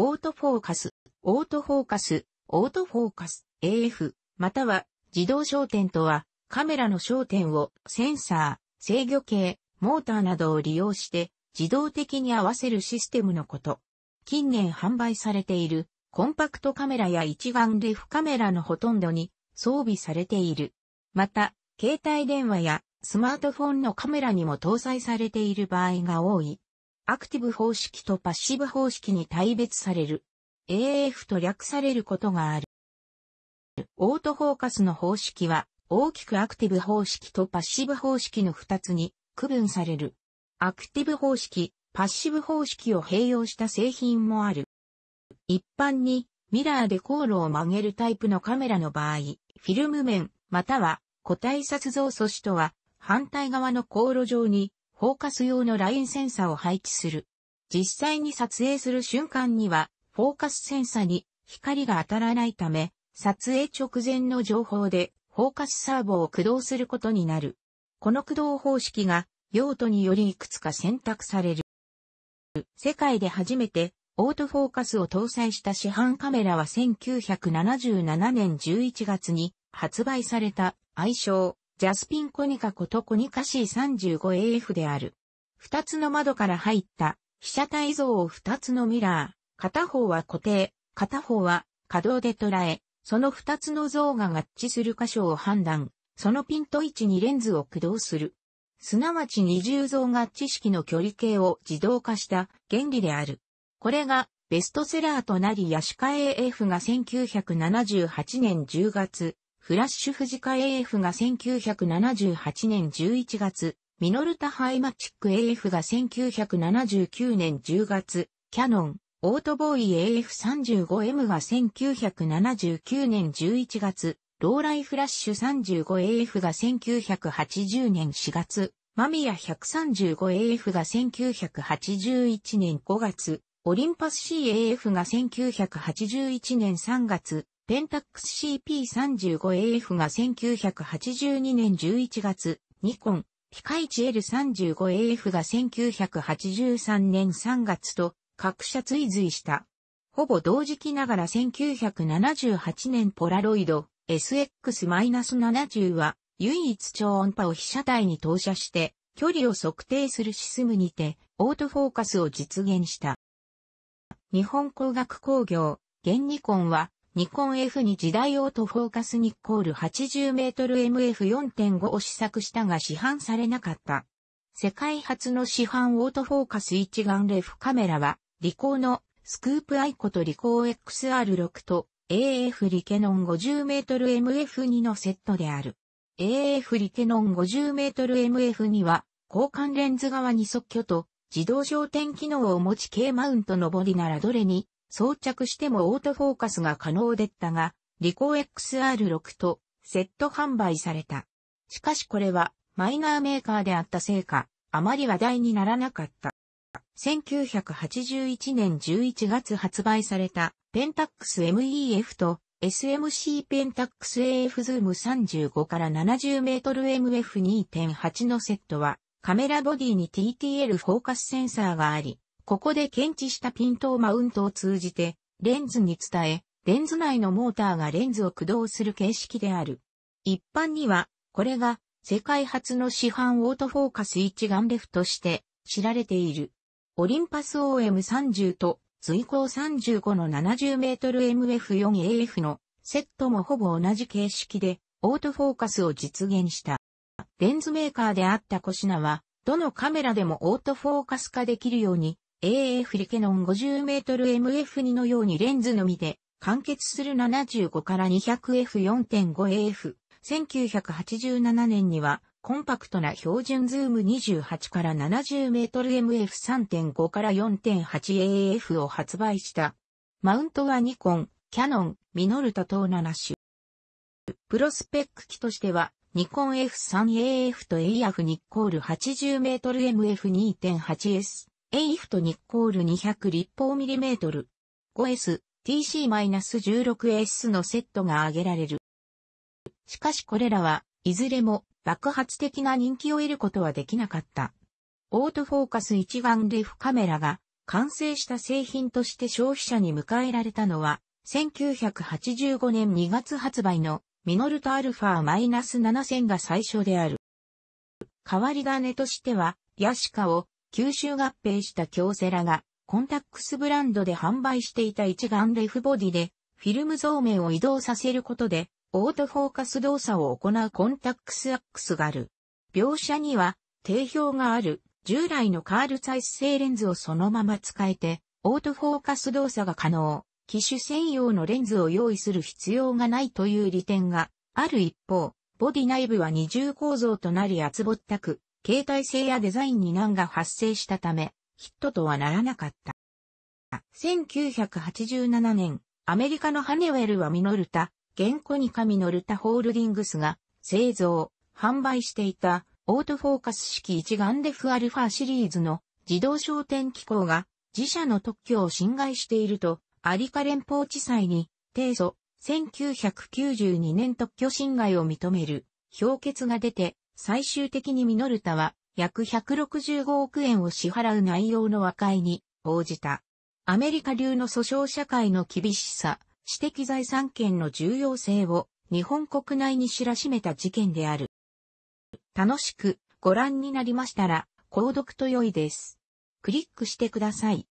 オートフォーカス、オートフォーカス、オートフォーカス、AF、または自動焦点とは、カメラの焦点をセンサー、制御系、モーターなどを利用して自動的に合わせるシステムのこと。近年販売されているコンパクトカメラや一眼レフカメラのほとんどに装備されている。また、携帯電話やスマートフォンのカメラにも搭載されている場合が多い。アクティブ方式とパッシブ方式に大別される。AF と略されることがある。オートフォーカスの方式は、大きくアクティブ方式とパッシブ方式の2つに区分される。アクティブ方式、パッシブ方式を併用した製品もある。一般に、ミラーで航路を曲げるタイプのカメラの場合、フィルム面、または個体撮像素子とは、反対側の航路上にフォーカス用のラインセンサを配置する。実際に撮影する瞬間には、フォーカスセンサに光が当たらないため、撮影直前の情報でフォーカスサーボを駆動することになる。この駆動方式が用途によりいくつか選択される。世界で初めてオートフォーカスを搭載した市販カメラは1977年11月に発売された愛称ジャスピンコニカことコニカ C35AF である。二つの窓から入った被写体像を二つのミラー、片方は固定、片方は可動で捉え、その二つの像が合致する箇所を判断、そのピント位置にレンズを駆動する。すなわち二重像合致式の距離計を自動化した原理である。これがベストセラーとなりヤシカ AF が1978年10月フラッシュ富士科 AF が1978年11月、ミノルタハイマチック AF が1979年10月、キャノン、オートボーイ AF35M が1979年11月、ローライフラッシュ 35AF が1980年4月、マミヤ 135AF が1981年5月、オリンパス CAF が1981年3月、ペンタックス CP35AF が1982年11月、ニコン、ピカイチ L35AF が1983年3月と各社追随した。ほぼ同時期ながら1978年ポラロイド SX-70 は唯一超音波を被写体に投射して距離を測定するシスムにてオートフォーカスを実現した。日本工学工業、現ニコンはニコン F2 時代オートフォーカスニッコール 80m MF4.5 を試作したが市販されなかった。世界初の市販オートフォーカス一眼レフカメラは、リコーのスクープアイコとリコー XR6 と AF リケノン 50m MF2 のセットである。AF リケノン 50m MF2 は、交換レンズ側に即挙と自動焦点機能を持ち軽マウントのデりならどれに装着してもオートフォーカスが可能でったが、リコー XR6 とセット販売された。しかしこれはマイナーメーカーであったせいか、あまり話題にならなかった。1981年11月発売されたペンタックス MEF と SMC ペンタックス AF ズーム35から70メートル MF2.8 のセットはカメラボディに TTL フォーカスセンサーがあり、ここで検知したピントをマウントを通じて、レンズに伝え、レンズ内のモーターがレンズを駆動する形式である。一般には、これが世界初の市販オートフォーカス一眼レフとして知られている。オリンパス OM30 と随行35の 70m MF4AF のセットもほぼ同じ形式でオートフォーカスを実現した。レンズメーカーであったコシナは、どのカメラでもオートフォーカス化できるように AF リケノン 50mmMF2 のようにレンズのみで完結する75から 200F4.5AF。1987年にはコンパクトな標準ズーム28から 70mmMF3.5 から 4.8AF を発売した。マウントはニコン、キャノン、ミノルタ等7種。プロスペック機としてはニコン F3AF と AF ニッコール8 0 m m f 2 8 s エイフトニッコール200立方ミリメートル。5S、TC-16S のセットが挙げられる。しかしこれらは、いずれも爆発的な人気を得ることはできなかった。オートフォーカス一眼レフカメラが完成した製品として消費者に迎えられたのは、1985年2月発売のミノルタアルファ -7000 が最初である。代わり種としては、ヤシカを吸収合併した京セラが、コンタックスブランドで販売していた一眼レフボディで、フィルム造面を移動させることで、オートフォーカス動作を行うコンタックスアックスがある。描写には、定評がある、従来のカール再生レンズをそのまま使えて、オートフォーカス動作が可能。機種専用のレンズを用意する必要がないという利点がある一方、ボディ内部は二重構造となり厚ぼったく、携帯性やデザインに難が発生したため、ヒットとはならなかった。1987年、アメリカのハネウェルはミノルタ、現コニカミノルタホールディングスが製造、販売していたオートフォーカス式一眼レフアルファシリーズの自動焦点機構が自社の特許を侵害しているとアリカ連邦地裁に提訴1992年特許侵害を認める評決が出て最終的にミノルタは約165億円を支払う内容の和解に応じた。アメリカ流の訴訟社会の厳しさ、私的財産権の重要性を日本国内に知らしめた事件である。楽しくご覧になりましたら、購読と良いです。クリックしてください。